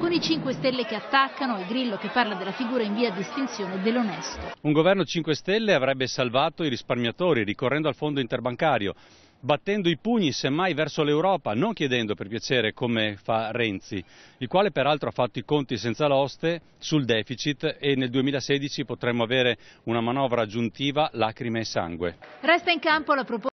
con i 5 Stelle che attaccano e Grillo che parla della figura in via di estinzione dell'onesto. Un governo 5 Stelle avrebbe salvato i risparmiatori ricorrendo al fondo interbancario, battendo i pugni semmai verso l'Europa, non chiedendo per piacere come fa Renzi, il quale peraltro ha fatto i conti senza l'oste sul deficit e nel 2016 potremmo avere una manovra aggiuntiva lacrime e sangue. Resta in campo la proposta